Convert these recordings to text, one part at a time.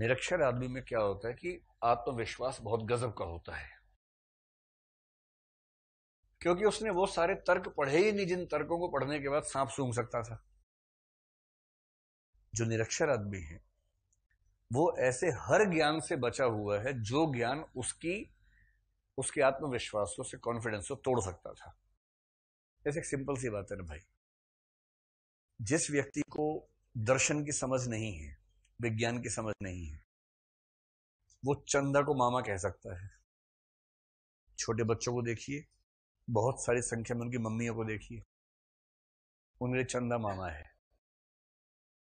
निरक्षर आदमी में क्या होता है कि आत्मविश्वास बहुत गजब का होता है क्योंकि उसने वो सारे तर्क पढ़े ही नहीं जिन तर्कों को पढ़ने के बाद सांप सूंघ सकता था जो निरक्षर आदमी है वो ऐसे हर ज्ञान से बचा हुआ है जो ज्ञान उसकी उसके आत्मविश्वास को से कॉन्फिडेंस को तोड़ सकता था ऐसे सिंपल सी बात है ना भाई जिस व्यक्ति को दर्शन की समझ नहीं है विज्ञान की समझ नहीं है वो चंदा को मामा कह सकता है छोटे बच्चों को देखिए बहुत सारी संख्या में उनकी मम्मियों को देखिए उनके चंदा मामा है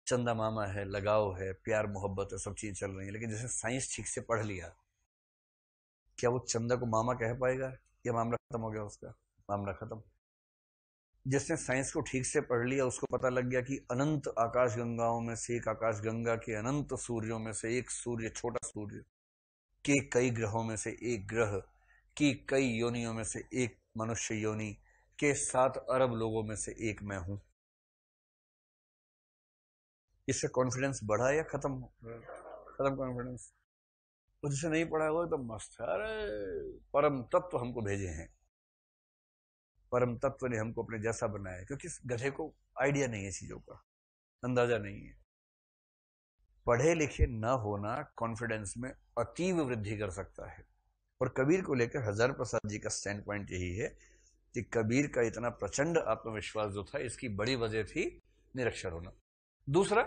चंदा मामा है लगाव है प्यार मोहब्बत है सब चीजें चल रही है लेकिन जैसे साइंस ठीक से पढ़ लिया क्या वो चंदा को मामा कह पाएगा या मामला खत्म हो गया उसका मामला खत्म जिसने साइंस को ठीक से पढ़ लिया उसको पता लग गया कि अनंत आकाश गंगाओं में से एक आकाश गंगा के अनंत सूर्यों में से एक सूर्य छोटा सूर्य के कई ग्रहों में से एक ग्रह की कई योनियों में से एक मनुष्य योनि के सात अरब लोगों में से एक मैं हूं इससे कॉन्फिडेंस बढ़ा या खत्म खत्म कॉन्फिडेंस उससे नहीं पढ़ा हुआ तो मस्त अरे परम तत्व तो हमको भेजे हैं परम तत्व ने हमको अपने जैसा बनाया क्योंकि इस गधे को आइडिया नहीं है चीजों का अंदाजा नहीं है पढ़े लिखे न होना कॉन्फिडेंस में अतीव वृद्धि कर सकता है और कबीर को लेकर हजार प्रसाद जी का स्टैंड पॉइंट यही है कि कबीर का इतना प्रचंड आत्मविश्वास जो था इसकी बड़ी वजह थी निरक्षर होना दूसरा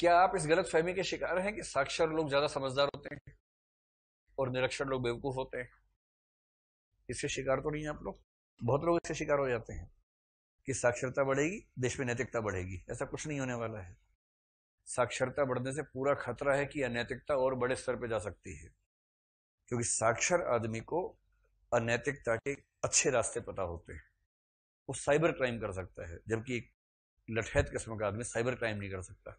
क्या आप इस गलत फहमी के शिकार हैं कि साक्षर लोग ज्यादा समझदार होते हैं और निरक्षर लोग बेवकूफ होते हैं इससे शिकार तो नहीं है आप लोग बहुत लोग इससे शिकार हो जाते हैं कि साक्षरता बढ़ेगी देश में नैतिकता बढ़ेगी ऐसा कुछ नहीं होने वाला है साक्षरता बढ़ने से पूरा खतरा है कि अनैतिकता और बड़े स्तर पर जा सकती है क्योंकि साक्षर आदमी को अनैतिकता के अच्छे रास्ते पता होते हैं वो साइबर क्राइम कर सकता है जबकि एक लठैत किस्म का आदमी साइबर क्राइम नहीं कर सकता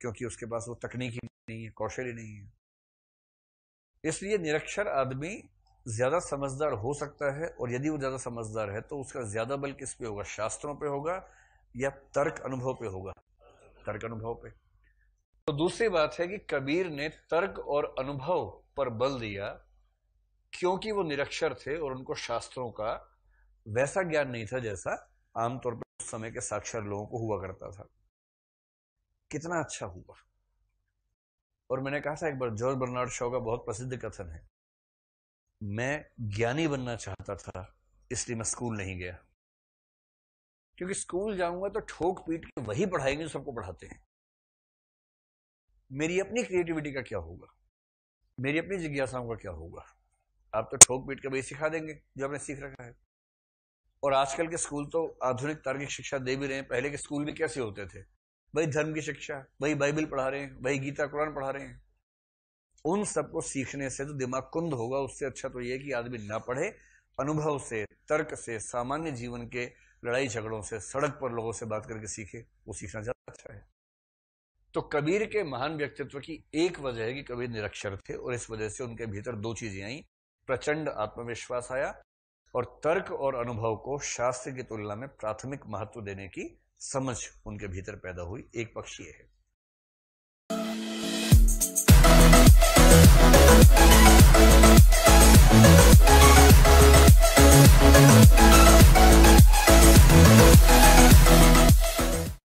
क्योंकि उसके पास वो तकनीक ही नहीं है कौशल ही नहीं है इसलिए निरक्षर आदमी ज़्यादा समझदार हो सकता है और यदि वो ज़्यादा समझदार है तो उसका ज़्यादा बल किस पे होगा शास्त्रों पे होगा या तर्क अनुभव पे होगा तर्क अनुभव पे तो दूसरी बात है कि कबीर ने तर्क और अनुभव पर बल दिया क्योंकि वो निरक्षर थे और उनको शास्त्रों का वैसा ज्ञान नहीं था जैसा आमतौर पर उस समय के साक्षर लोगों को हुआ करता था कितना अच्छा हुआ और मैंने कहा था एक बार जॉर्ज बर्नार्ड शॉ का बहुत प्रसिद्ध कथन है मैं ज्ञानी बनना चाहता था इसलिए मैं स्कूल नहीं गया क्योंकि स्कूल जाऊंगा तो ठोक पीट के वही पढ़ाएंगे सबको पढ़ाते हैं मेरी अपनी क्रिएटिविटी का क्या होगा मेरी अपनी जिज्ञासाओं का क्या होगा आप तो ठोक पीट के वही सिखा देंगे जो आपने सीख रखा है और आजकल के स्कूल तो आधुनिक तार्किक शिक्षा दे भी रहे हैं पहले के स्कूल भी कैसे होते थे वही धर्म की शिक्षा वही बाइबल पढ़ा रहे हैं वही गीता कुरान पढ़ा रहे हैं उन सबको सीखने से तो दिमाग कुंद होगा उससे अच्छा तो यह कि आदमी ना पढ़े अनुभव से तर्क से सामान्य जीवन के लड़ाई झगड़ों से सड़क पर लोगों से बात करके सीखे वो सीखना ज्यादा अच्छा है तो कबीर के महान व्यक्तित्व की एक वजह है कि कबीर निरक्षर थे और इस वजह से उनके भीतर दो चीजें आई प्रचंड आत्मविश्वास आया और तर्क और अनुभव को शास्त्र की तुलना में प्राथमिक महत्व देने की समझ उनके भीतर पैदा हुई एक पक्ष ये है